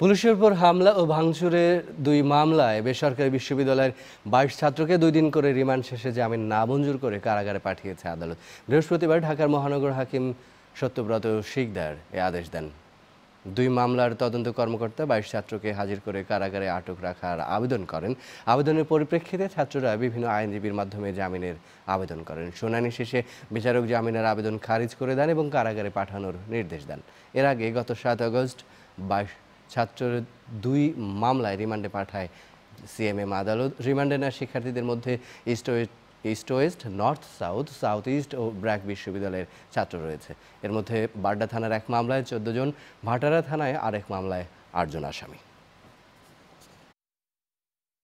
পুলিশের উপর হামলা ও ভাঙচুরের দুই মামলায় বেসরকারি বিশ্ববিদ্যালয়ের বাইশ ছাত্রকে দুই দিন করে রিমান্ড শেষে জামিন না মঞ্জুর করে কারাগারে পাঠিয়েছে আদালত বৃহস্পতিবার ঢাকার মহানগর হাকিম সত্যব্রত শিকদার এ আদেশ দেন দুই মামলার তদন্ত কর্মকর্তা বাইশ ছাত্রকে হাজির করে কারাগারে আটক রাখার আবেদন করেন আবেদনের পরিপ্রেক্ষিতে ছাত্ররা বিভিন্ন আইনজীবীর মাধ্যমে জামিনের আবেদন করেন শুনানি শেষে বিচারক জামিনের আবেদন খারিজ করে দেন এবং কারাগারে পাঠানোর নির্দেশ দেন এর আগে গত সাত আগস্ট বাইশ ছাত্রের দুই মামলায় রিমান্ডে পাঠায় সিএমএম আদালত রিমান্ডে নেওয়া শিক্ষার্থীদের মধ্যে East East West North South Southeast ও ব্র্যাক বিশ্ববিদ্যালয়ের ছাত্র রয়েছে এর মধ্যে বাড্ডা থানার এক মামলায় চোদ্দ জন ভাটারা থানায় আরেক মামলায় আটজন আসামি